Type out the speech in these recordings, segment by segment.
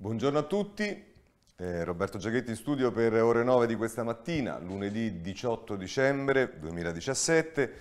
Buongiorno a tutti, eh, Roberto Giachetti in studio per ore 9 di questa mattina, lunedì 18 dicembre 2017.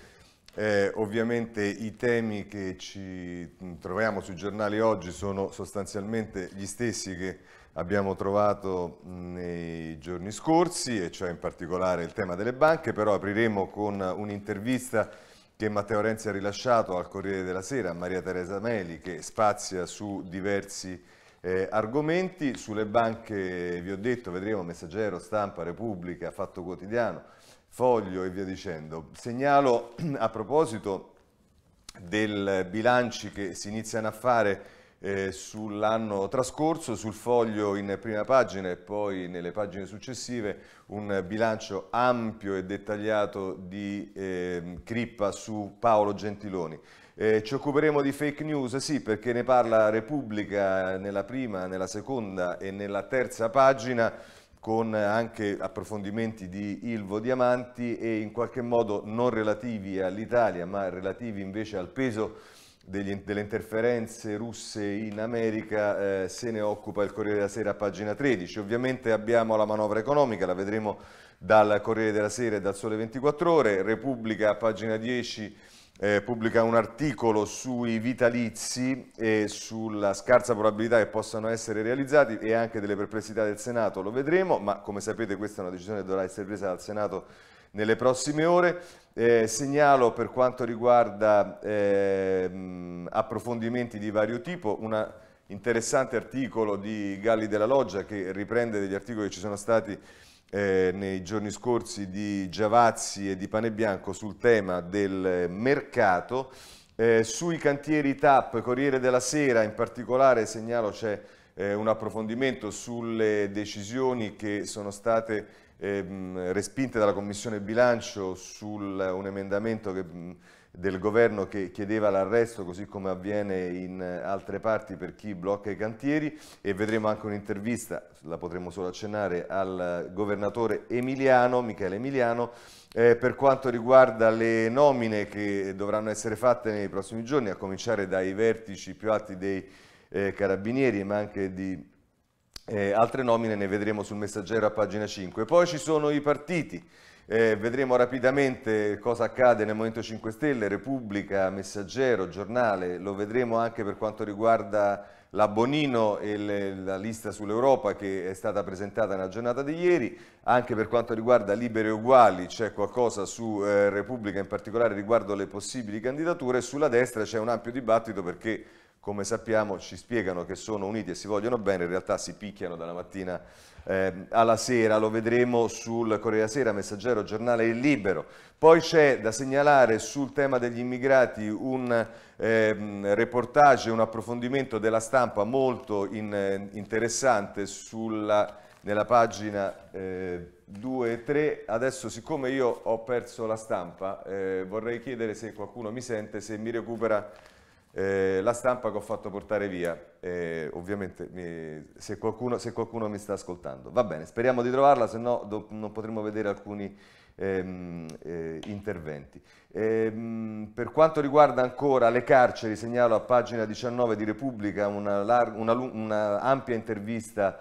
Eh, ovviamente i temi che ci mm, troviamo sui giornali oggi sono sostanzialmente gli stessi che abbiamo trovato mm, nei giorni scorsi, e cioè in particolare il tema delle banche, però apriremo con un'intervista che Matteo Renzi ha rilasciato al Corriere della Sera a Maria Teresa Meli, che spazia su diversi temi eh, argomenti sulle banche, vi ho detto, vedremo Messaggero, Stampa, Repubblica, Fatto Quotidiano, Foglio e via dicendo. Segnalo a proposito del bilanci che si iniziano a fare eh, sull'anno trascorso, sul foglio in prima pagina e poi nelle pagine successive un bilancio ampio e dettagliato di eh, Crippa su Paolo Gentiloni. Eh, ci occuperemo di fake news, sì, perché ne parla Repubblica nella prima, nella seconda e nella terza pagina con anche approfondimenti di Ilvo Diamanti e in qualche modo non relativi all'Italia, ma relativi invece al peso degli, delle interferenze russe in America, eh, se ne occupa il Corriere della Sera a pagina 13. Ovviamente abbiamo la manovra economica, la vedremo dal Corriere della Sera e dal Sole 24 Ore, Repubblica a pagina 10 eh, pubblica un articolo sui vitalizi e sulla scarsa probabilità che possano essere realizzati e anche delle perplessità del Senato, lo vedremo, ma come sapete questa è una decisione che dovrà essere presa dal Senato nelle prossime ore. Eh, segnalo per quanto riguarda eh, approfondimenti di vario tipo un interessante articolo di Galli della Loggia che riprende degli articoli che ci sono stati eh, nei giorni scorsi di Giavazzi e di Pane Bianco sul tema del mercato. Eh, sui cantieri TAP, Corriere della Sera in particolare, segnalo c'è eh, un approfondimento sulle decisioni che sono state ehm, respinte dalla Commissione Bilancio su un emendamento che mh, del governo che chiedeva l'arresto così come avviene in eh, altre parti per chi blocca i cantieri e vedremo anche un'intervista, la potremo solo accennare, al eh, governatore Emiliano, Michele Emiliano, eh, per quanto riguarda le nomine che dovranno essere fatte nei prossimi giorni, a cominciare dai vertici più alti dei eh, carabinieri ma anche di eh, altre nomine, ne vedremo sul messaggero a pagina 5. Poi ci sono i partiti. Eh, vedremo rapidamente cosa accade nel Movimento 5 Stelle, Repubblica, Messaggero, Giornale, lo vedremo anche per quanto riguarda la Bonino e le, la lista sull'Europa che è stata presentata nella giornata di ieri, anche per quanto riguarda Liberi e Uguali c'è qualcosa su eh, Repubblica in particolare riguardo le possibili candidature, sulla destra c'è un ampio dibattito perché come sappiamo ci spiegano che sono uniti e si vogliono bene, in realtà si picchiano dalla mattina eh, alla sera, lo vedremo sul Corriere Sera, Messaggero, Giornale Il Libero. Poi c'è da segnalare sul tema degli immigrati un eh, reportage, un approfondimento della stampa molto in, eh, interessante sulla, nella pagina eh, 2 e 3. Adesso siccome io ho perso la stampa eh, vorrei chiedere se qualcuno mi sente, se mi recupera eh, la stampa che ho fatto portare via, eh, ovviamente mi, se, qualcuno, se, qualcuno, mi sta ascoltando. Va bene, speriamo di trovarla, se no do, non potremo vedere alcuni ehm, eh, interventi. Ehm, per quanto riguarda ancora le carceri, segnalo a pagina 19 di Repubblica una, una, una ampia intervista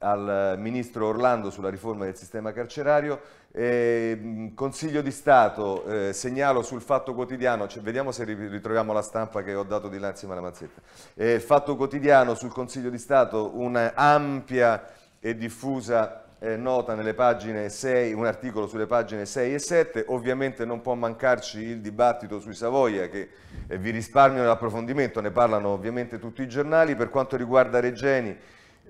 al eh, ministro Orlando sulla riforma del sistema carcerario. Eh, Consiglio di Stato, eh, segnalo sul Fatto Quotidiano, cioè, vediamo se ritroviamo la stampa che ho dato di là insieme alla mazzetta. Eh, Fatto Quotidiano sul Consiglio di Stato, un'ampia e diffusa eh, nota nelle pagine 6, un articolo sulle pagine 6 e 7, ovviamente non può mancarci il dibattito sui Savoia che eh, vi risparmio l'approfondimento, ne parlano ovviamente tutti i giornali, per quanto riguarda Regeni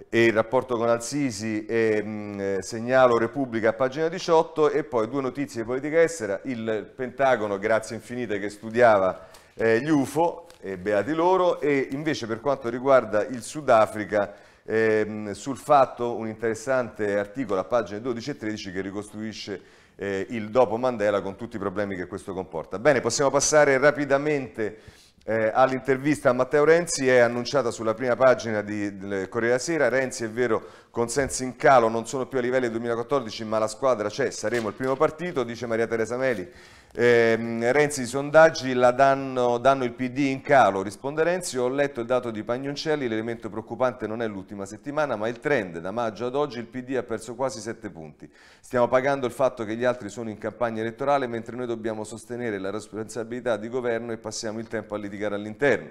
e il rapporto con Al-Sisi e mh, mm, eh, segnalo Repubblica a pagina 18 e poi due notizie di politica estera, il Pentagono, grazie infinite, che studiava eh, gli UFO, e beati loro, e invece per quanto riguarda il Sudafrica, ehm, sul fatto un interessante articolo a pagine 12 e 13 che ricostruisce eh, il dopo Mandela con tutti i problemi che questo comporta. Bene, possiamo passare rapidamente eh, all'intervista a Matteo Renzi è annunciata sulla prima pagina di, Corriere della Sera, Renzi è vero consensi in calo, non sono più a livelli del 2014 ma la squadra c'è, saremo il primo partito, dice Maria Teresa Meli, eh, Renzi, i sondaggi danno, danno, il PD in calo, risponde Renzi, ho letto il dato di Pagnoncelli, l'elemento preoccupante non è l'ultima settimana ma il trend, da maggio ad oggi il PD ha perso quasi 7 punti, stiamo pagando il fatto che gli altri sono in campagna elettorale mentre noi dobbiamo sostenere la responsabilità di governo e passiamo il tempo a litigare all'interno.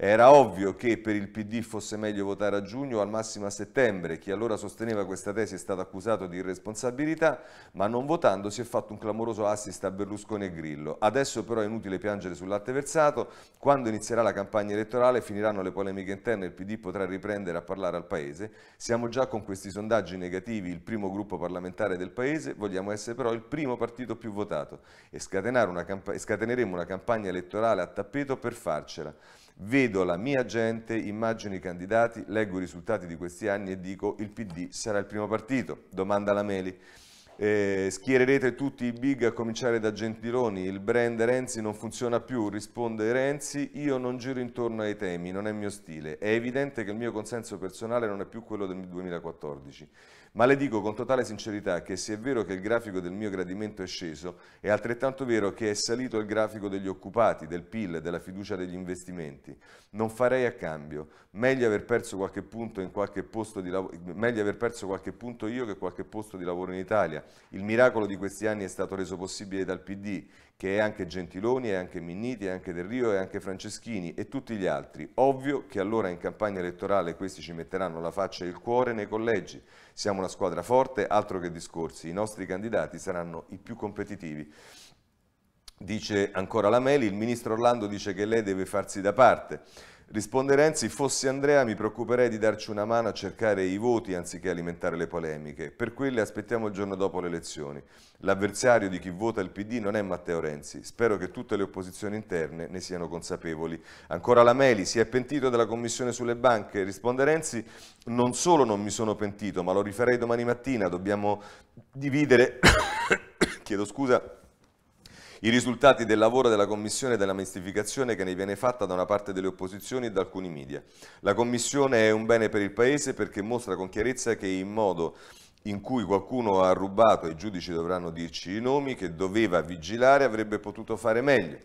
Era ovvio che per il PD fosse meglio votare a giugno o al massimo a settembre. Chi allora sosteneva questa tesi è stato accusato di irresponsabilità, ma non votando si è fatto un clamoroso assist a Berlusconi e Grillo. Adesso però è inutile piangere sul latte versato. Quando inizierà la campagna elettorale finiranno le polemiche interne e il PD potrà riprendere a parlare al Paese. Siamo già con questi sondaggi negativi il primo gruppo parlamentare del Paese, vogliamo essere però il primo partito più votato e una scateneremo una campagna elettorale a tappeto per farcela. Vedo la mia gente, immagino i candidati, leggo i risultati di questi anni e dico il PD sarà il primo partito. Domanda la Meli. Eh, schiererete tutti i big a cominciare da Gentiloni, il brand Renzi non funziona più, risponde Renzi, io non giro intorno ai temi, non è mio stile. È evidente che il mio consenso personale non è più quello del 2014. Ma le dico con totale sincerità che se è vero che il grafico del mio gradimento è sceso, è altrettanto vero che è salito il grafico degli occupati, del PIL, della fiducia degli investimenti. Non farei a cambio. Meglio aver perso qualche punto, qualche di aver perso qualche punto io che qualche posto di lavoro in Italia. Il miracolo di questi anni è stato reso possibile dal PD che è anche Gentiloni, è anche Minniti, è anche Del Rio, è anche Franceschini e tutti gli altri. Ovvio che allora in campagna elettorale questi ci metteranno la faccia e il cuore nei collegi. Siamo una squadra forte, altro che discorsi. I nostri candidati saranno i più competitivi. Dice ancora la Meli, il ministro Orlando dice che lei deve farsi da parte. Risponde Renzi, fossi Andrea mi preoccuperei di darci una mano a cercare i voti anziché alimentare le polemiche. Per quelle aspettiamo il giorno dopo le elezioni. L'avversario di chi vota il PD non è Matteo Renzi. Spero che tutte le opposizioni interne ne siano consapevoli. Ancora la Meli, si è pentito della commissione sulle banche. Risponde Renzi, non solo non mi sono pentito, ma lo rifarei domani mattina. Dobbiamo dividere, chiedo scusa, i risultati del lavoro della Commissione e della mistificazione che ne viene fatta da una parte delle opposizioni e da alcuni media. La Commissione è un bene per il Paese perché mostra con chiarezza che in modo in cui qualcuno ha rubato, e i giudici dovranno dirci i nomi, che doveva vigilare avrebbe potuto fare meglio.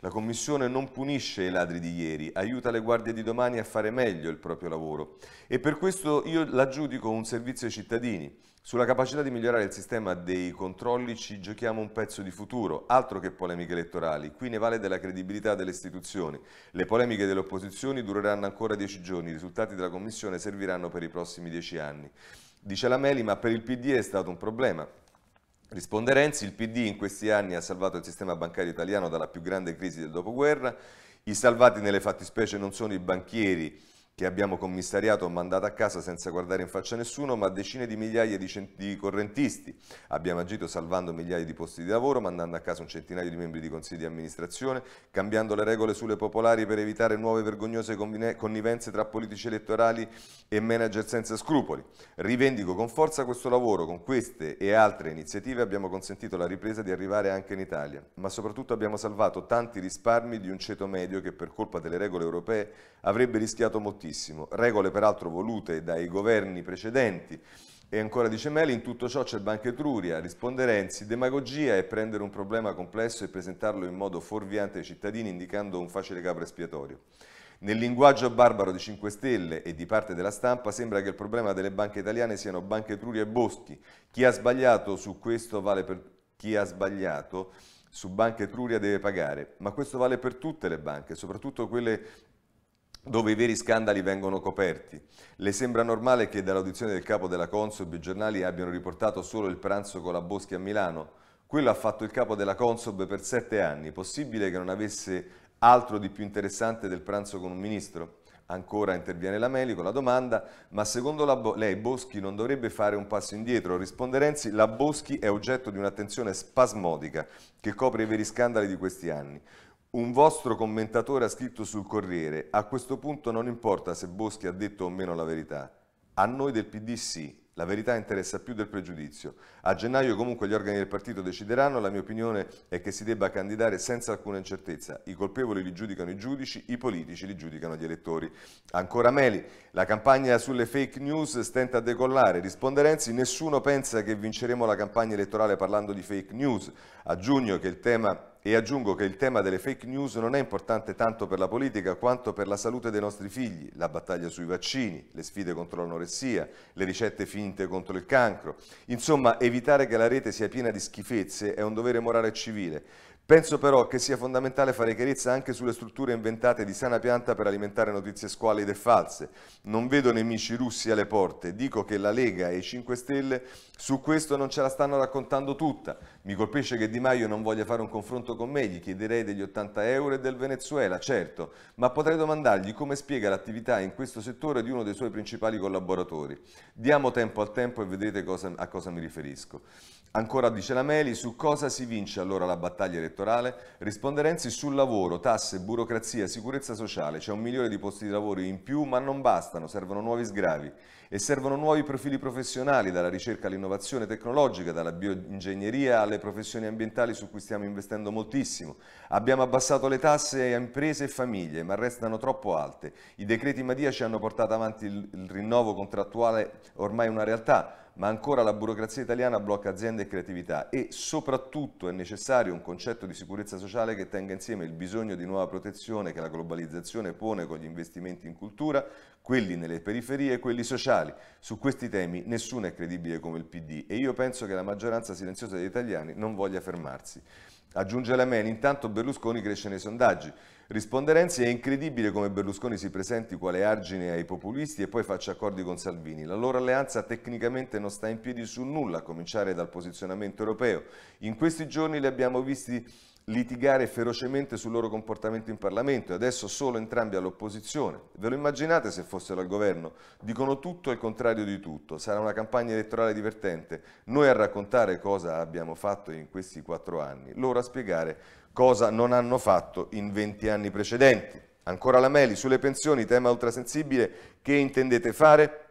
La Commissione non punisce i ladri di ieri, aiuta le guardie di domani a fare meglio il proprio lavoro e per questo io la giudico un servizio ai cittadini. Sulla capacità di migliorare il sistema dei controlli ci giochiamo un pezzo di futuro, altro che polemiche elettorali, qui ne vale della credibilità delle istituzioni. Le polemiche delle opposizioni dureranno ancora dieci giorni, i risultati della Commissione serviranno per i prossimi dieci anni. Dice la Meli, ma per il PD è stato un problema. Risponde Renzi, il PD in questi anni ha salvato il sistema bancario italiano dalla più grande crisi del dopoguerra, i salvati nelle fattispecie non sono i banchieri, che abbiamo commissariato o mandato a casa senza guardare in faccia nessuno, ma decine di migliaia di, di, correntisti. Abbiamo agito salvando migliaia di posti di lavoro, mandando a casa un centinaio di membri di consigli di amministrazione, cambiando le regole sulle popolari per evitare nuove vergognose connivenze tra politici elettorali e manager senza scrupoli. Rivendico con forza questo lavoro, con queste e altre iniziative abbiamo consentito la ripresa di arrivare anche in Italia, ma soprattutto abbiamo salvato tanti risparmi di un ceto medio che per colpa delle regole europee avrebbe rischiato moltissimo moltissimo. Regole peraltro volute dai governi precedenti. E ancora dice Meli, in tutto ciò c'è Banca Etruria, risponde Renzi, demagogia è prendere un problema complesso e presentarlo in modo fuorviante ai cittadini indicando un facile capo espiatorio. Nel linguaggio barbaro di 5 Stelle e di parte della stampa sembra che il problema delle banche italiane siano Banca Etruria e Boschi. Chi ha sbagliato su questo vale per chi ha sbagliato su Banca Etruria deve pagare, ma questo vale per tutte le banche, soprattutto quelle dove i veri scandali vengono coperti. Le sembra normale che dall'audizione del capo della Consob i giornali abbiano riportato solo il pranzo con la Boschi a Milano? Quello ha fatto il capo della Consob per sette anni, possibile che non avesse altro di più interessante del pranzo con un ministro? Ancora interviene la Meli con la domanda, ma secondo Bo lei Boschi non dovrebbe fare un passo indietro? Risponde Renzi, la Boschi è oggetto di un'attenzione spasmodica che copre i veri scandali di questi anni. Un vostro commentatore ha scritto sul Corriere, a questo punto non importa se Boschi ha detto o meno la verità, a noi del PD sì, la verità interessa più del pregiudizio. A gennaio comunque gli organi del partito decideranno, la mia opinione è che si debba candidare senza alcuna incertezza. I colpevoli li giudicano i giudici, i politici li giudicano gli elettori. Ancora Meli, la campagna sulle fake news stenta a decollare. Risponde Renzi, nessuno pensa che vinceremo la campagna elettorale parlando di fake news. A giugno che il tema e aggiungo che il tema delle fake news non è importante tanto per la politica quanto per la salute dei nostri figli, la battaglia sui vaccini, le sfide contro l'anoressia, le ricette finte contro il cancro. Insomma, evitare che la rete sia piena di schifezze è un dovere morale e civile. Penso però che sia fondamentale fare chiarezza anche sulle strutture inventate di sana pianta per alimentare notizie squalide e false. Non vedo nemici russi alle porte, dico che la Lega e i 5 Stelle su questo non ce la stanno raccontando tutta. Mi colpisce che Di Maio non voglia fare un confronto con me, gli chiederei degli 80 euro e del Venezuela, certo, ma potrei domandargli come spiega l'attività in questo settore di uno dei suoi principali collaboratori. Diamo tempo al tempo e vedrete cosa, a cosa mi riferisco. Ancora dice la Meli, su cosa si vince allora la battaglia elettorale? Risponde Renzi sul lavoro, tasse, burocrazia, sicurezza sociale, c'è un milione di posti di lavoro in più ma non bastano, servono nuovi sgravi. E servono nuovi profili professionali, dalla ricerca all'innovazione tecnologica, dalla bioingegneria alle professioni ambientali su cui stiamo investendo moltissimo. Abbiamo abbassato le tasse a imprese e famiglie, ma restano troppo alte. I decreti Madia ci hanno portato avanti il, il rinnovo contrattuale, ormai una realtà, ma ancora la burocrazia italiana blocca aziende e creatività e soprattutto è necessario un concetto di sicurezza sociale che tenga insieme il bisogno di nuova protezione che la globalizzazione pone con gli investimenti in cultura, quelli nelle periferie e quelli sociali. Su questi temi nessuno è credibile come il PD e io penso che la maggioranza silenziosa degli italiani non voglia fermarsi. Aggiunge la Meni, intanto Berlusconi cresce nei sondaggi. Risponde Renzi, è incredibile come Berlusconi si presenti quale argine ai populisti e poi faccia accordi con Salvini. La loro alleanza tecnicamente non sta in piedi su nulla, a cominciare dal posizionamento europeo. In questi giorni li abbiamo visti litigare ferocemente sul loro comportamento in Parlamento e adesso solo entrambi all'opposizione. Ve lo immaginate se fossero al governo? Dicono tutto e il contrario di tutto. Sarà una campagna elettorale divertente. Noi a raccontare cosa abbiamo fatto in questi quattro anni, loro a spiegare cosa non hanno fatto in venti anni precedenti. Ancora la Meli, sulle pensioni, tema ultrasensibile, che intendete fare?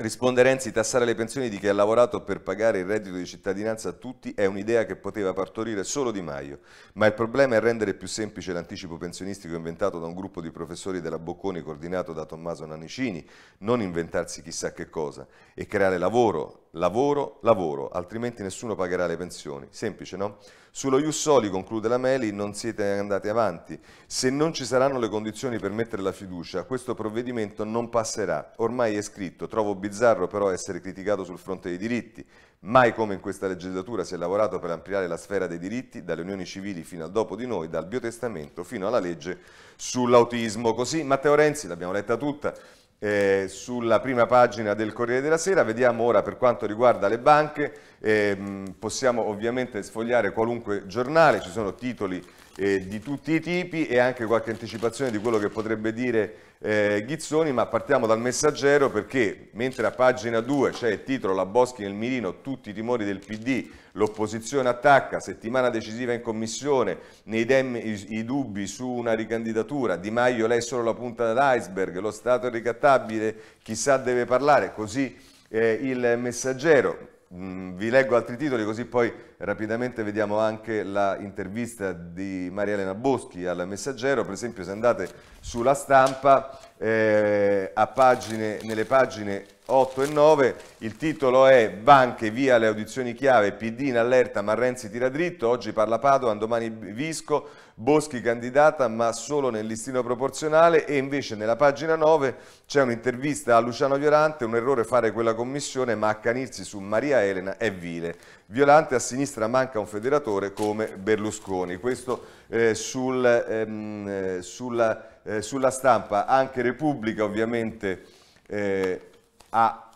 Risponde Renzi, tassare le pensioni di chi ha lavorato per pagare il reddito di cittadinanza a tutti è un'idea che poteva partorire solo Di Maio, ma il problema è rendere più semplice l'anticipo pensionistico inventato da un gruppo di professori della Bocconi coordinato da Tommaso Nannicini, non inventarsi chissà che cosa, e creare lavoro lavoro, lavoro, altrimenti nessuno pagherà le pensioni. Semplice, no? Sullo Jussoli, conclude la Meli, non siete andati avanti. Se non ci saranno le condizioni per mettere la fiducia, questo provvedimento non passerà. Ormai è scritto, trovo bizzarro però essere criticato sul fronte dei diritti. Mai come in questa legislatura si è lavorato per ampliare la sfera dei diritti, dalle unioni civili fino al dopo di noi, dal biotestamento fino alla legge sull'autismo. Così Matteo Renzi, l'abbiamo letta tutta, eh, sulla prima pagina del Corriere della Sera, vediamo ora per quanto riguarda le banche, eh, possiamo ovviamente sfogliare qualunque giornale, ci sono titoli eh, di tutti i tipi e anche qualche anticipazione di quello che potrebbe dire eh, Ghizzoni, ma partiamo dal messaggero perché mentre a pagina 2 c'è il titolo La Boschi nel mirino, tutti i timori del PD, l'opposizione attacca, settimana decisiva in commissione, nei dem i, i dubbi su una ricandidatura, Di Maio lei è solo la punta dell'iceberg, lo Stato è ricattabile, chissà deve parlare, così eh, il messaggero Mm, vi leggo altri titoli così poi rapidamente vediamo anche l'intervista di Maria Elena Boschi al Messaggero, per esempio se andate sulla stampa eh, pagine, nelle pagine 8 e 9 il titolo è Banche via le audizioni chiave, PD in allerta ma Renzi tira dritto, oggi parla Padova, domani Visco, Boschi candidata ma solo nel listino proporzionale e invece nella pagina 9 c'è un'intervista a Luciano Violante, un errore fare quella commissione ma accanirsi su Maria Elena è vile. Violante a sinistra manca un federatore come Berlusconi. Questo eh, sul, ehm, eh, sulla, eh, sulla, stampa, anche Repubblica ovviamente eh, ha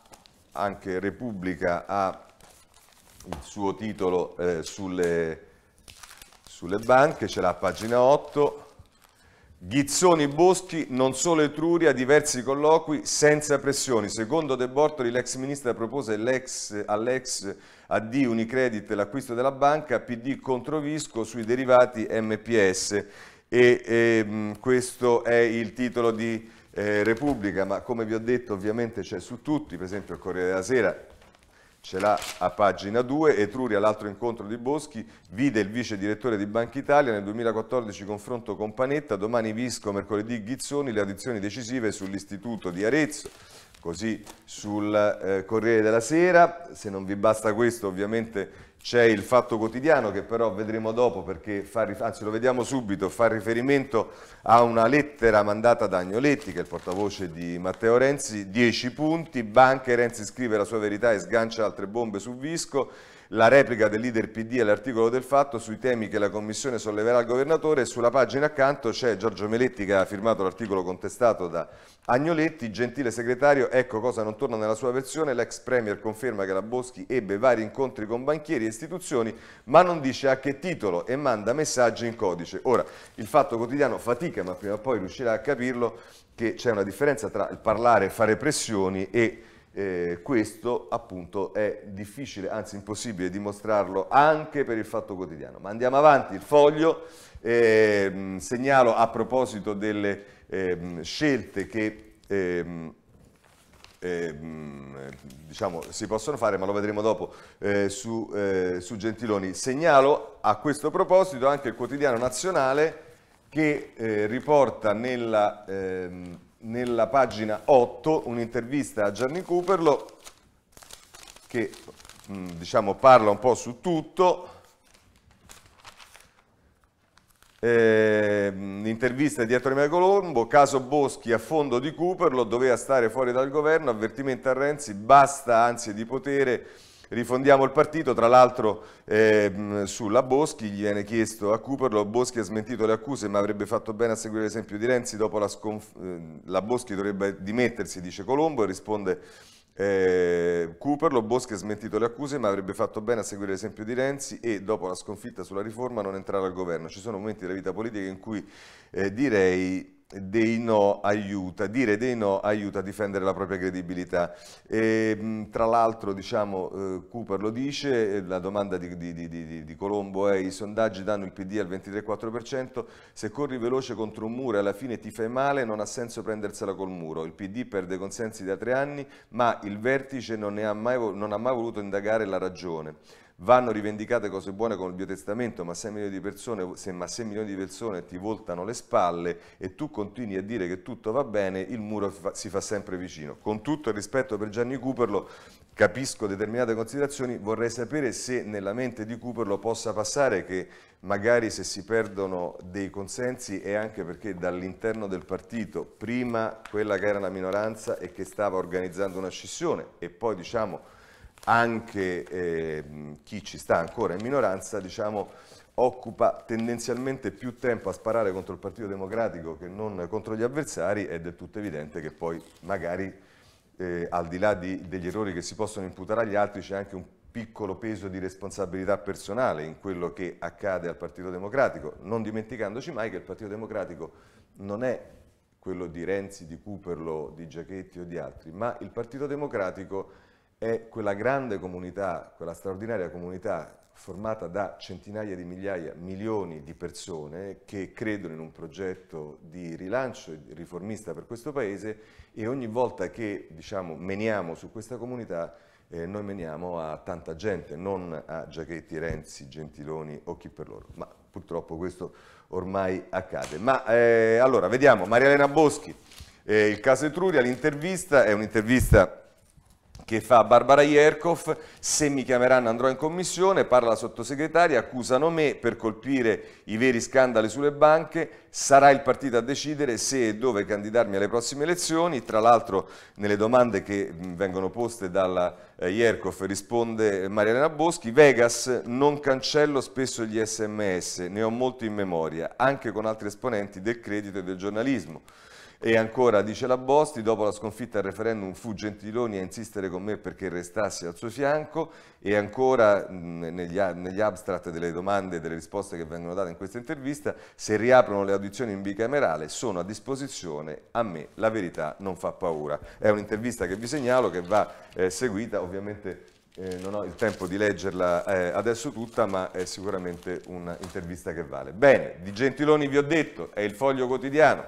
anche Repubblica ha il suo titolo eh, sulle, sulle banche, ce l'ha a pagina 8. Ghizzoni Boschi, non solo Etruria, diversi colloqui senza pressioni. Secondo De Bortoli l'ex ministra propose all'ex AD Unicredit l'acquisto della banca, PD controvisco sui derivati MPS. E, e ehm, questo è il titolo di eh, Repubblica, ma come vi ho detto ovviamente c'è su tutti, per esempio il Corriere della Sera, ce l'ha a pagina 2, Etruria l'altro incontro di Boschi, vide il vice direttore di Banca Italia nel 2014 confronto con Panetta, domani Visco, mercoledì Ghizzoni, le audizioni decisive sull'istituto di Arezzo, così sul eh, Corriere della Sera, se non vi basta questo ovviamente c'è il Fatto Quotidiano che però vedremo dopo perché, fa, anzi lo vediamo subito, fa riferimento a una lettera mandata da Agnoletti, che è il portavoce di Matteo Renzi, 10 punti, Banche, Renzi scrive la sua verità e sgancia altre bombe su Visco, la replica del leader PD all'articolo del fatto sui temi che la Commissione solleverà al Governatore e sulla pagina accanto c'è Giorgio Meletti che ha firmato l'articolo contestato da Agnoletti, gentile segretario, ecco cosa non torna nella sua versione, l'ex Premier conferma che la Boschi ebbe vari incontri con banchieri e istituzioni ma non dice a che titolo e manda messaggi in codice. Ora, il fatto quotidiano fatica ma prima o poi riuscirà a capirlo che c'è una differenza tra il parlare, fare pressioni e eh, questo appunto è difficile, anzi impossibile dimostrarlo anche per il fatto quotidiano. Ma andiamo avanti, il foglio, eh, segnalo a proposito delle eh, scelte che ehm, ehm, diciamo, si possono fare, ma lo vedremo dopo, eh, su, eh, su Gentiloni, segnalo a questo proposito anche il quotidiano nazionale che eh, riporta nella, ehm, nella pagina 8 un'intervista a Gianni Cooperlo che mm, diciamo, parla un po' su tutto. Eh, intervista di Antonio Colombo, caso Boschi a fondo di Cooperlo, doveva stare fuori dal governo, avvertimento a Renzi, basta anzi di potere Rifondiamo il partito, tra l'altro eh, sulla Boschi, gli viene chiesto a Cuperlo, Boschi ha smentito le accuse ma avrebbe fatto bene a seguire l'esempio di Renzi, dopo la, ehm, la Boschi dovrebbe dimettersi, dice Colombo, e risponde eh, Cuperlo, Boschi ha smentito le accuse ma avrebbe fatto bene a seguire l'esempio di Renzi e dopo la sconfitta sulla riforma non entrare al governo. Ci sono momenti della vita politica in cui eh, direi dei no aiuta, dire dei no aiuta a difendere la propria credibilità. E, tra l'altro, diciamo, eh, Cooper lo dice, eh, la domanda di, di, di, di, Colombo è i sondaggi danno il PD al 23,4%, se corri veloce contro un muro e alla fine ti fai male non ha senso prendersela col muro, il PD perde consensi da tre anni ma il vertice non, ha mai, non ha mai voluto indagare la ragione vanno rivendicate cose buone con il biotestamento, ma 6 milioni di persone, se, ma 6 milioni di persone ti voltano le spalle e tu continui a dire che tutto va bene, il muro si fa sempre vicino. Con tutto il rispetto per Gianni Cuperlo, capisco determinate considerazioni, vorrei sapere se nella mente di Cuperlo possa passare che magari se si perdono dei consensi è anche perché dall'interno del partito, prima quella che era la minoranza e che stava organizzando una scissione e poi diciamo anche eh, chi ci sta ancora in minoranza, diciamo, occupa tendenzialmente più tempo a sparare contro il Partito Democratico che non contro gli avversari, ed è tutto evidente che poi magari eh, al di là di, degli errori che si possono imputare agli altri c'è anche un piccolo peso di responsabilità personale in quello che accade al Partito Democratico, non dimenticandoci mai che il Partito Democratico non è quello di Renzi, di Cuperlo, di Giachetti o di altri, ma il Partito Democratico è quella grande comunità, quella straordinaria comunità formata da centinaia di migliaia, milioni di persone che credono in un progetto di rilancio riformista per questo Paese e ogni volta che diciamo, meniamo su questa comunità eh, noi meniamo a tanta gente, non a Giachetti, Renzi, Gentiloni o chi per loro, ma purtroppo questo ormai accade. Ma eh, allora, vediamo, Maria Elena Boschi, eh, il caso Etruria, l'intervista è un'intervista che fa Barbara Ierkov, se mi chiameranno andrò in commissione, parla la sottosegretaria, accusano me per colpire i veri scandali sulle banche, sarà il partito a decidere se e dove candidarmi alle prossime elezioni, tra l'altro nelle domande che vengono poste dalla Ierkov eh, risponde eh, Marielena Boschi, Vegas non cancello spesso gli sms, ne ho molti in memoria, anche con altri esponenti del credito e del giornalismo. E ancora dice la Bosti, dopo la sconfitta al referendum fu Gentiloni a insistere con me perché restassi al suo fianco e ancora negli, negli, abstract delle domande e delle risposte che vengono date in questa intervista, se riaprono le audizioni in bicamerale sono a disposizione, a me la verità non fa paura. È un'intervista che vi segnalo che va eh, seguita ovviamente eh, non ho il tempo di leggerla eh, adesso tutta, ma è sicuramente un'intervista che vale. Bene, di Gentiloni vi ho detto, è il foglio quotidiano.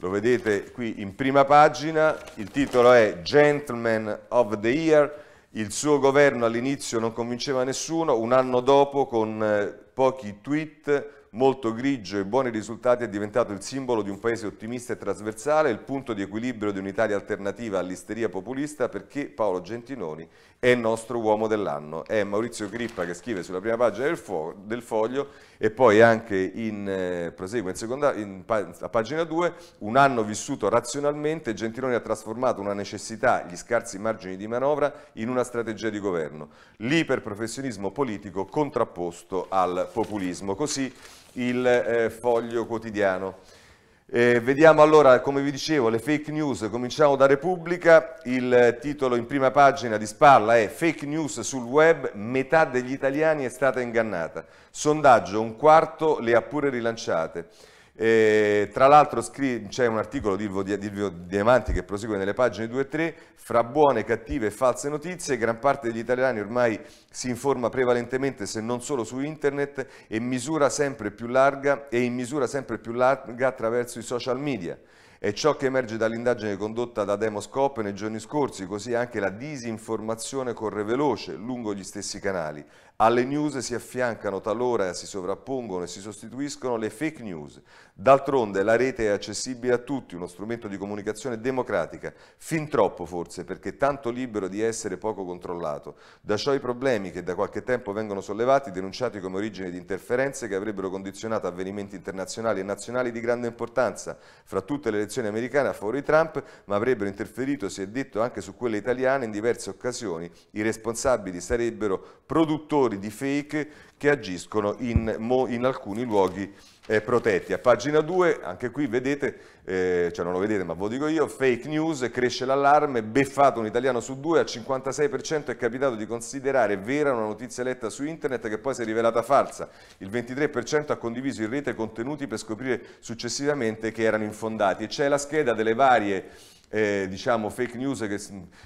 Lo vedete qui in prima pagina, il titolo è Gentleman of the Year, il suo governo all'inizio non convinceva nessuno, un anno dopo con eh, pochi tweet molto grigio e buoni risultati è diventato il simbolo di un paese ottimista e trasversale, il punto di equilibrio di un'Italia alternativa all'isteria populista perché Paolo Gentiloni è il nostro uomo dell'anno. È Maurizio Grippa che scrive sulla prima pagina del, fo del foglio e poi anche in, eh, in seconda, in pa a pagina 2, un anno vissuto razionalmente, Gentiloni ha trasformato una necessità, gli scarsi margini di manovra, in una strategia di governo. L'iperprofessionismo politico contrapposto al populismo. Così il eh, foglio quotidiano. Eh, vediamo allora, come vi dicevo, le fake news. Cominciamo da Repubblica, il titolo in prima pagina di spalla è Fake news sul web, metà degli italiani è stata ingannata. Sondaggio, un quarto le ha pure rilanciate. E, tra l'altro c'è un articolo di Ilvo, Diamanti che prosegue nelle pagine 2 e 3, fra buone, cattive e false notizie, gran parte degli italiani ormai si informa prevalentemente se non solo su internet e, misura sempre più larga, e in misura sempre più larga attraverso i social media. È ciò che emerge dall'indagine condotta da Demoscope nei giorni scorsi, così anche la disinformazione corre veloce lungo gli stessi canali, alle news si affiancano talora, si sovrappongono e si sostituiscono le fake news. D'altronde la rete è accessibile a tutti, uno strumento di comunicazione democratica, fin troppo forse, perché tanto libero di essere poco controllato. Da ciò i problemi che da qualche tempo vengono sollevati, denunciati come origine di interferenze che avrebbero condizionato avvenimenti internazionali e nazionali di grande importanza, fra tutte le elezioni americane a favore di Trump, ma avrebbero interferito, si è detto, anche su quelle italiane in diverse occasioni. I responsabili sarebbero produttori produttori di fake che agiscono in, in alcuni luoghi eh, protetti. A pagina 2, anche qui vedete, eh, cioè non lo vedete ma ve lo dico io, fake news, cresce l'allarme, beffato un italiano su due, al 56% è capitato di considerare vera una notizia letta su internet che poi si è rivelata falsa, il 23% ha condiviso in rete contenuti per scoprire successivamente che erano infondati. E C'è la scheda delle varie eh, diciamo, fake news che,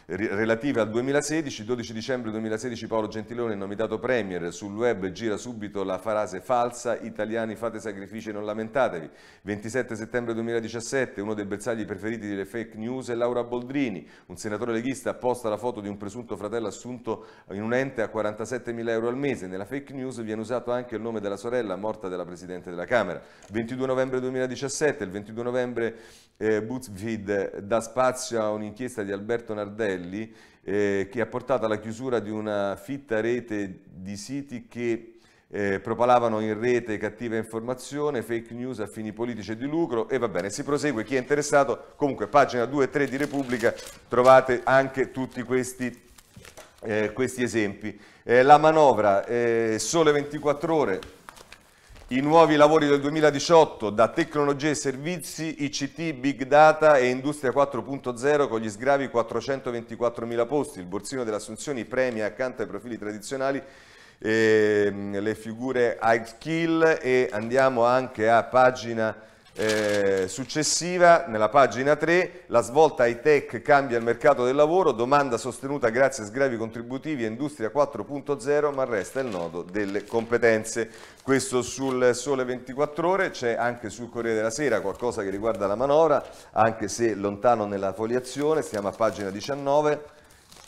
relative al 2016, 12 dicembre 2016 Paolo Gentiloni è nominato Premier, sul web gira subito la frase falsa, italiani fate sacrifici e non lamentatevi, 27 settembre 2017 uno dei bersagli preferiti delle fake news è Laura Boldrini, un senatore leghista posta la foto di un presunto fratello assunto in un ente a 47 mila euro al mese, nella fake news viene usato anche il nome della sorella morta della Presidente della Camera, 22 novembre 2017, il 22 novembre eh, Buzzfeed eh, da Spagna spazio a un'inchiesta di Alberto Nardelli eh, che ha portato alla chiusura di una fitta rete di siti che eh, propalavano in rete cattiva informazione, fake news a fini politici e di lucro e va bene, si prosegue, chi è interessato, comunque pagina 2 e 3 di Repubblica trovate anche tutti questi, eh, questi esempi. Eh, la manovra, eh, sole 24 ore, i nuovi lavori del 2018 da tecnologie e servizi, ICT, Big Data e Industria 4.0 con gli sgravi 424.000 posti. Il borsino delle assunzioni premia accanto ai profili tradizionali eh, le figure high skill e andiamo anche a pagina eh, successiva, nella pagina 3, la svolta high tech cambia il mercato del lavoro, domanda sostenuta grazie a sgravi contributivi e industria 4.0, ma resta il nodo delle competenze. Questo sul sole 24 ore, c'è anche sul Corriere della Sera qualcosa che riguarda la manovra, anche se lontano nella foliazione, stiamo a pagina 19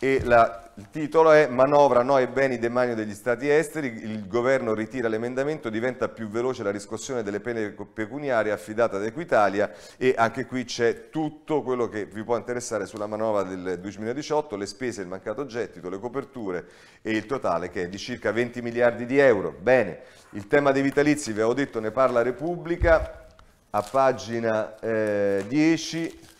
e la, il titolo è Manovra no ai beni demanio degli stati esteri, il governo ritira l'emendamento, diventa più veloce la riscossione delle pene pecuniarie affidata ad Equitalia e anche qui c'è tutto quello che vi può interessare sulla manovra del 2018, le spese, il mancato gettito, le coperture e il totale che è di circa 20 miliardi di euro. Bene, il tema dei vitalizi, vi avevo detto, ne parla Repubblica a pagina eh, 10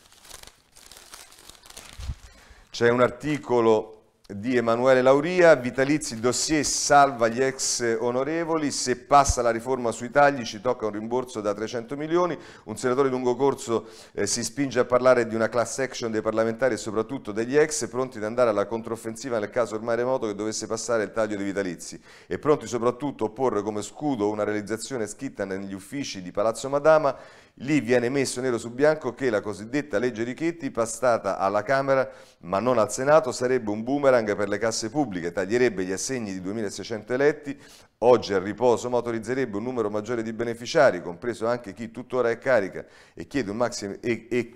c'è un articolo di Emanuele Lauria, Vitalizi, il dossier salva gli ex onorevoli, se passa la riforma sui tagli ci tocca un rimborso da 300 milioni, un senatore lungo corso eh, si spinge a parlare di una class action dei parlamentari e soprattutto degli ex pronti ad andare alla controffensiva nel caso ormai remoto che dovesse passare il taglio di Vitalizi e pronti soprattutto a porre come scudo una realizzazione scritta negli uffici di Palazzo Madama Lì viene messo nero su bianco che la cosiddetta legge Richetti, passata alla Camera ma non al Senato, sarebbe un boomerang per le casse pubbliche, taglierebbe gli assegni di 2.600 eletti, oggi al riposo, motorizzerebbe un numero maggiore di beneficiari, compreso anche chi tuttora è carica e, chiede un maxi, e, e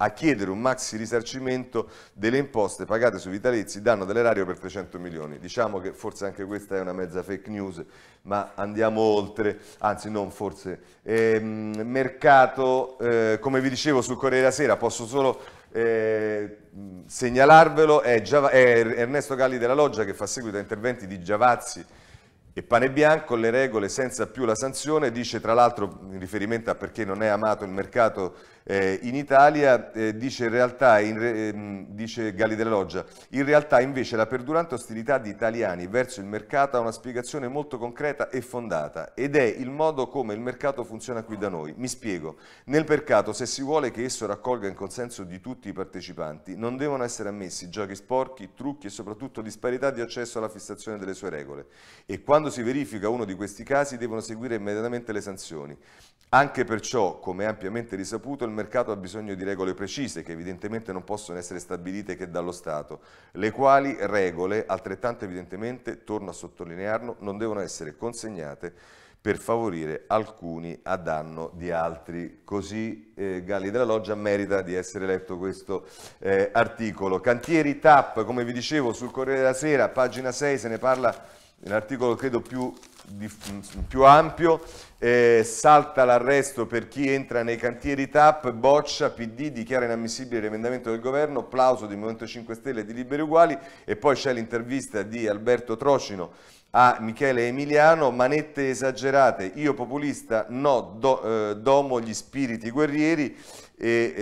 a chiedere un maxi risarcimento delle imposte pagate sui vitalizi danno dell'erario per 300 milioni. Diciamo che forse anche questa è una mezza fake news, ma andiamo oltre, anzi non forse. Ehm, mercato, eh, come vi dicevo sul Corriere della Sera, posso solo eh, segnalarvelo, è, Giava, è Ernesto Galli della Loggia che fa seguito a interventi di Giavazzi e Pane Bianco, le regole senza più la sanzione, dice tra l'altro in riferimento a perché non è amato il mercato eh, in Italia, eh, dice, in realtà, in re, ehm, dice Galli della Loggia, in realtà invece la perdurante ostilità di italiani verso il mercato ha una spiegazione molto concreta e fondata ed è il modo come il mercato funziona qui da noi. Mi spiego, nel mercato se si vuole che esso raccolga in consenso di tutti i partecipanti non devono essere ammessi giochi sporchi, trucchi e soprattutto disparità di accesso alla fissazione delle sue regole e quando si verifica uno di questi casi devono seguire immediatamente le sanzioni. Anche perciò, come ampiamente risaputo, il mercato ha bisogno di regole precise che evidentemente non possono essere stabilite che dallo Stato, le quali regole, altrettanto evidentemente, torno a sottolinearlo, non devono essere consegnate per favorire alcuni a danno di altri. Così eh, Galli della Loggia merita di essere letto questo eh, articolo. Cantieri TAP, come vi dicevo, sul Corriere della Sera, pagina 6, se ne parla l'articolo credo più più ampio, eh, salta l'arresto per chi entra nei cantieri TAP, boccia, PD dichiara inammissibile l'emendamento del governo, applauso di Movimento 5 Stelle e di Liberi Uguali e poi c'è l'intervista di Alberto Trocino a Michele Emiliano, manette esagerate, io populista, no, do, eh, domo gli spiriti guerrieri e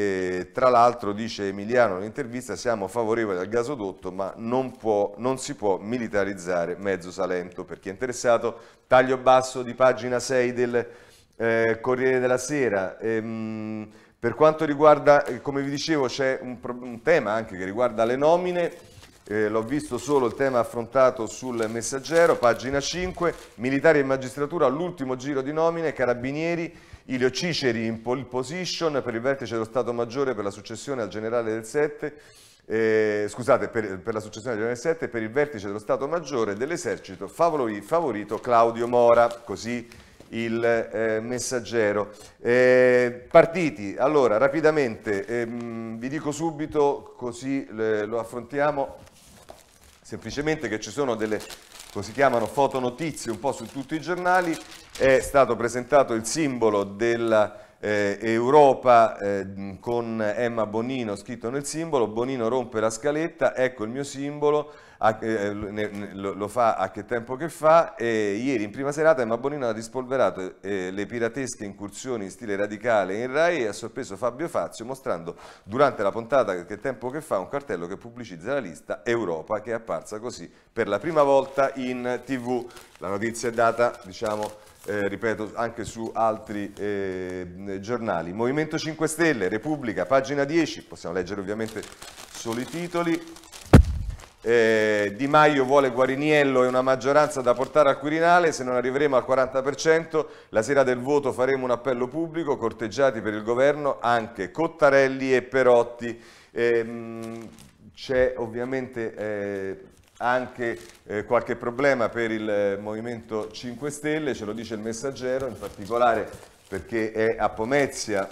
eh, tra l'altro dice Emiliano in intervista siamo favorevoli al gasodotto ma non, può, non si può militarizzare mezzo Salento. Per chi è interessato, taglio basso di pagina 6 del eh, Corriere della Sera. Ehm, per quanto riguarda, eh, come vi dicevo, c'è un, un tema anche che riguarda le nomine eh, l'ho visto solo il tema affrontato sul messaggero, pagina 5, militari e magistratura all'ultimo giro di nomine, carabinieri, Ilio Ciceri in pole position per il vertice dello Stato Maggiore per la successione al generale del 7, eh, scusate, per, per, la successione del generale 7 per il vertice dello Stato Maggiore dell'esercito favorito, favorito Claudio Mora, così il eh, messaggero. Eh, partiti, allora rapidamente, ehm, vi dico subito così le, lo affrontiamo semplicemente che ci sono delle, così chiamano, fotonotizie un po' su tutti i giornali, è stato presentato il simbolo della... Eh, Europa eh, con Emma Bonino scritto nel simbolo, Bonino rompe la scaletta, ecco il mio simbolo, a, eh, ne, lo, lo, fa a che tempo che fa e ieri in prima serata Emma Bonino ha rispolverato eh, le piratesche incursioni in stile radicale in Rai e ha sorpreso Fabio Fazio mostrando durante la puntata a che tempo che fa un cartello che pubblicizza la lista Europa che è apparsa così per la prima volta in tv. La notizia è data, diciamo, eh, ripeto, anche su altri eh, giornali. Movimento 5 Stelle, Repubblica, pagina 10, possiamo leggere ovviamente solo i titoli eh, Di Maio vuole Guariniello e una maggioranza da portare al Quirinale, se non arriveremo al 40%, la sera del voto faremo un appello pubblico, corteggiati per il governo anche Cottarelli e Perotti. Eh, c'è ovviamente eh, anche eh, qualche problema per il eh, Movimento 5 Stelle, ce lo dice il messaggero, in particolare perché è a Pomezia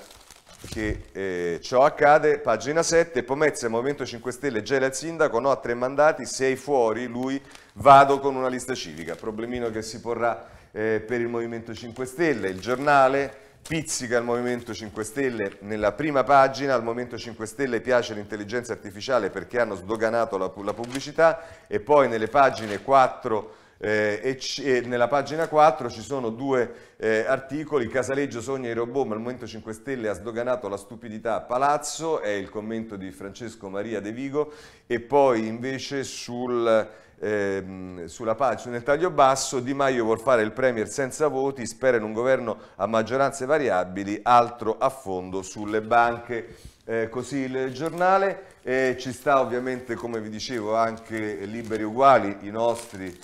che eh, ciò accade, pagina 7, Pomezia, Movimento 5 Stelle, gela il sindaco, no a tre mandati, sei fuori, lui vado con una lista civica, problemino che si porrà eh, per il Movimento 5 Stelle, il giornale pizzica il Movimento 5 Stelle nella prima pagina, al Movimento 5 Stelle piace l'intelligenza artificiale perché hanno sdoganato la, la pubblicità e poi nelle pagine 4 eh, e, nella pagina 4 ci sono due eh, articoli, Casaleggio sogna i robot ma il Movimento 5 Stelle ha sdoganato la stupidità a Palazzo, è il commento di Francesco Maria De Vigo e poi invece sul, ehm, sulla pagina, nel taglio basso Di Maio vuol fare il Premier senza voti, spera in un governo a maggioranze variabili, altro affondo sulle banche. Eh, così il giornale, eh, ci sta ovviamente come vi dicevo anche Liberi Uguali, i nostri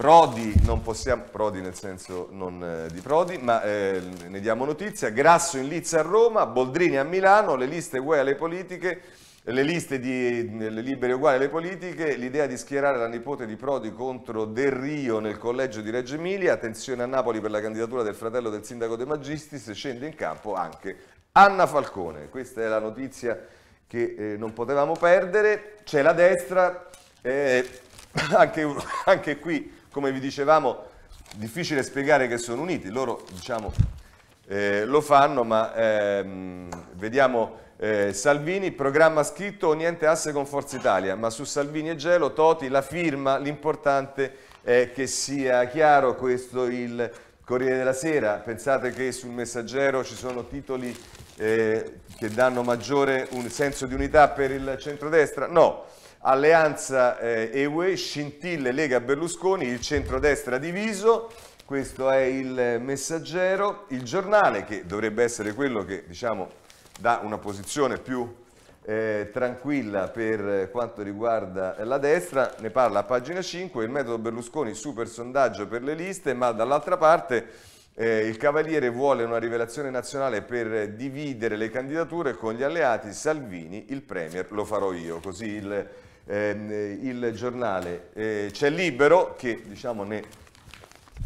Prodi, non possiamo, Prodi nel senso non eh, di Prodi, ma eh, ne diamo notizia, Grasso in lizza a Roma, Boldrini a Milano, le liste uguali alle politiche, le liste di, le libere uguali alle politiche, l'idea di schierare la nipote di Prodi contro Del Rio nel collegio di Reggio Emilia, attenzione a Napoli per la candidatura del fratello del sindaco De Magistris, scende in campo anche Anna Falcone, questa è la notizia che eh, non potevamo perdere, c'è la destra, eh, anche, anche qui come vi dicevamo, difficile spiegare che sono uniti, loro diciamo, eh, lo fanno, ma ehm, vediamo eh, Salvini, programma scritto o niente asse con Forza Italia, ma su Salvini e Gelo, Toti, la firma, l'importante è che sia chiaro questo il Corriere della Sera, pensate che sul messaggero ci sono titoli eh, che danno maggiore un senso di unità per il centrodestra? No, Alleanza eh, EUE, scintille Lega Berlusconi, il centrodestra diviso, questo è il messaggero, il giornale che dovrebbe essere quello che diciamo dà una posizione più eh, tranquilla per quanto riguarda la destra, ne parla a pagina 5, il metodo Berlusconi super sondaggio per le liste, ma dall'altra parte eh, il Cavaliere vuole una rivelazione nazionale per dividere le candidature con gli alleati Salvini, il Premier, lo farò io, così il eh, il giornale eh, C'è Libero che diciamo, ne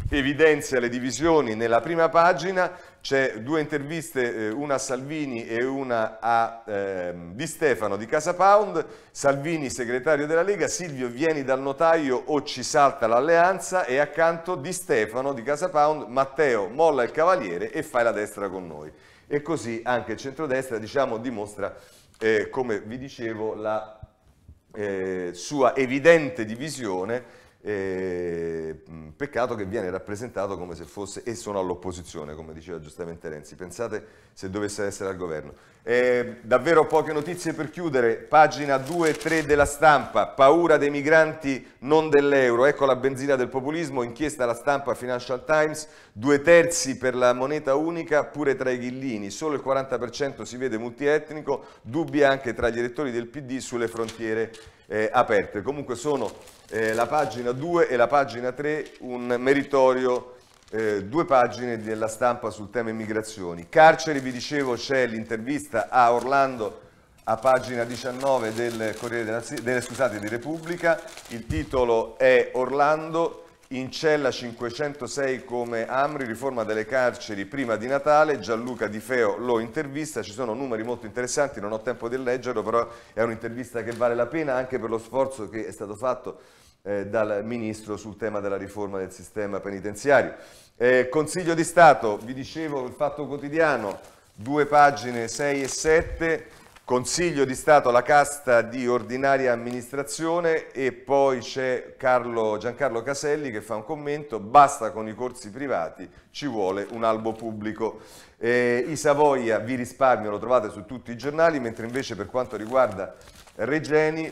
evidenzia le divisioni nella prima pagina, c'è due interviste, eh, una a Salvini e una a eh, Di Stefano di Casa Pound, Salvini segretario della Lega, Silvio vieni dal notaio o ci salta l'alleanza e accanto Di Stefano di Casa Pound, Matteo molla il cavaliere e fai la destra con noi. E così anche il centrodestra diciamo, dimostra, eh, come vi dicevo, la eh, sua evidente divisione e, peccato che viene rappresentato come se fosse e sono all'opposizione, come diceva giustamente Renzi. Pensate se dovesse essere al governo. E, davvero poche notizie per chiudere. Pagina 2 e 3 della stampa. Paura dei migranti, non dell'euro. Ecco la benzina del populismo. Inchiesta la stampa Financial Times. Due terzi per la moneta unica, pure tra i ghillini. Solo il 40% si vede multietnico. Dubbi anche tra gli elettori del PD sulle frontiere eh, aperte. Comunque sono eh, la pagina 2 e la pagina 3 un meritorio eh, due pagine della stampa sul tema immigrazioni. Carceri, vi dicevo, c'è l'intervista a Orlando a pagina 19 del Corriere della, scusate, di Repubblica, il titolo è Orlando, in cella 506 come Amri, riforma delle carceri prima di Natale, Gianluca Di Feo lo intervista, ci sono numeri molto interessanti, non ho tempo di leggerlo, però è un'intervista che vale la pena anche per lo sforzo che è stato fatto eh, dal Ministro sul tema della riforma del sistema penitenziario. Eh, Consiglio di Stato, vi dicevo il Fatto Quotidiano, due pagine 6 e 7, Consiglio di Stato, la casta di ordinaria amministrazione e poi c'è Giancarlo Caselli che fa un commento, basta con i corsi privati, ci vuole un albo pubblico. Eh, I Savoia vi risparmio, lo trovate su tutti i giornali, mentre invece per quanto riguarda Regeni,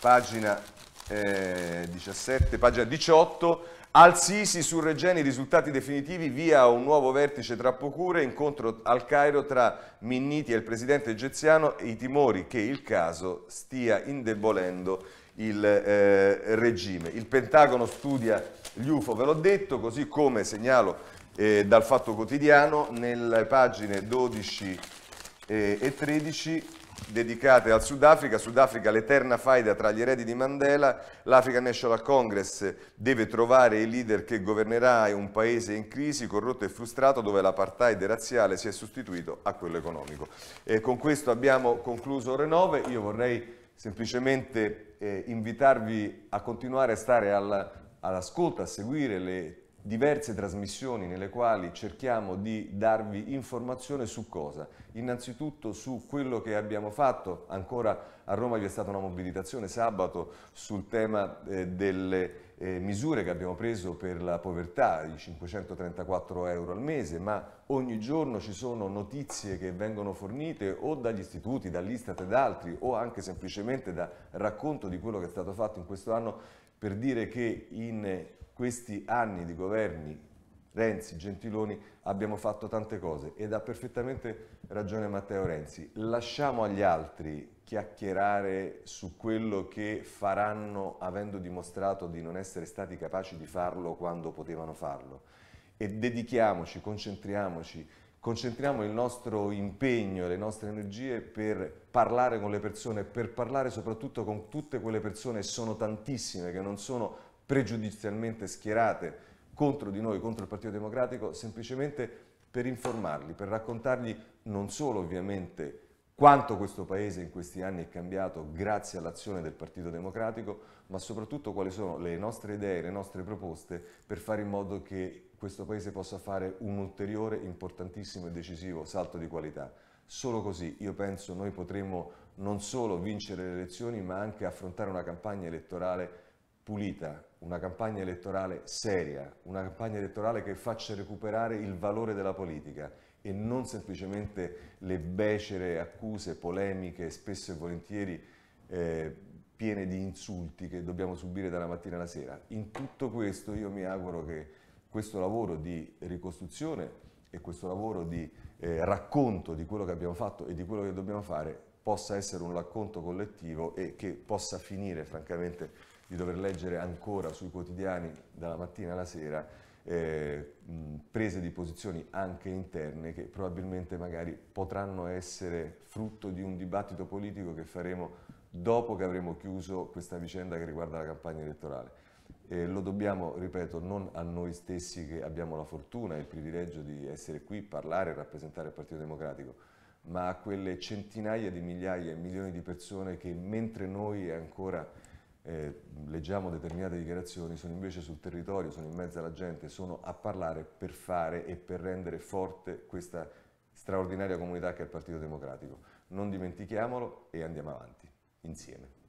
pagina, eh, 17, pagina 18, al Sisi sul Regeni risultati definitivi via un nuovo vertice tra procure, incontro al Cairo tra Minniti e il presidente egiziano e i timori che il caso stia indebolendo il eh, regime. Il Pentagono studia gli UFO, ve l'ho detto, così come segnalo eh, dal Fatto Quotidiano nelle pagine 12 eh, e 13 dedicate al Sudafrica, Sudafrica l'eterna faida tra gli eredi di Mandela, l'African National Congress deve trovare il leader che governerà un paese in crisi, corrotto e frustrato, dove l'apartheid razziale si è sostituito a quello economico. E con questo abbiamo concluso ore 9, io vorrei semplicemente eh, invitarvi a continuare a stare all'ascolto, all a seguire le diverse trasmissioni nelle quali cerchiamo di darvi informazione su cosa? Innanzitutto su quello che abbiamo fatto, ancora a Roma vi è stata una mobilitazione sabato sul tema eh, delle eh, misure che abbiamo preso per la povertà, i 534 euro al mese, ma ogni giorno ci sono notizie che vengono fornite o dagli istituti, dall'Istat ed altri, o anche semplicemente da racconto di quello che è stato fatto in questo anno per dire che in questi anni di governi Renzi, Gentiloni, abbiamo fatto tante cose ed ha perfettamente ragione Matteo Renzi. Lasciamo agli altri chiacchierare su quello che faranno avendo dimostrato di non essere stati capaci di farlo quando potevano farlo e dedichiamoci, concentriamoci, concentriamo il nostro impegno, le nostre energie per parlare con le persone, per parlare soprattutto con tutte quelle persone, sono tantissime, che non sono pregiudizialmente schierate contro di noi, contro il Partito Democratico, semplicemente per informarli, per raccontargli non solo ovviamente quanto questo Paese in questi anni è cambiato grazie all'azione del Partito Democratico, ma soprattutto quali sono le nostre idee, le nostre proposte per fare in modo che questo Paese possa fare un ulteriore, importantissimo e decisivo salto di qualità. Solo così io penso noi potremo non solo vincere le elezioni, ma anche affrontare una campagna elettorale pulita, una campagna elettorale seria, una campagna elettorale che faccia recuperare il valore della politica e non semplicemente le becere accuse, polemiche, spesso e volentieri eh, piene di insulti che dobbiamo subire dalla mattina alla sera. In tutto questo io mi auguro che questo lavoro di ricostruzione e questo lavoro di eh, racconto di quello che abbiamo fatto e di quello che dobbiamo fare possa essere un racconto collettivo e che possa finire francamente di dover leggere ancora sui quotidiani dalla mattina alla sera eh, mh, prese di posizioni anche interne che probabilmente magari potranno essere frutto di un dibattito politico che faremo dopo che avremo chiuso questa vicenda che riguarda la campagna elettorale. Eh, lo dobbiamo, ripeto, non a noi stessi che abbiamo la fortuna e il privilegio di essere qui, parlare e rappresentare il Partito Democratico, ma a quelle centinaia di migliaia e milioni di persone che mentre noi è ancora eh, leggiamo determinate dichiarazioni, sono invece sul territorio, sono in mezzo alla gente, sono a parlare per fare e per rendere forte questa straordinaria comunità che è il Partito Democratico. Non dimentichiamolo e andiamo avanti, insieme.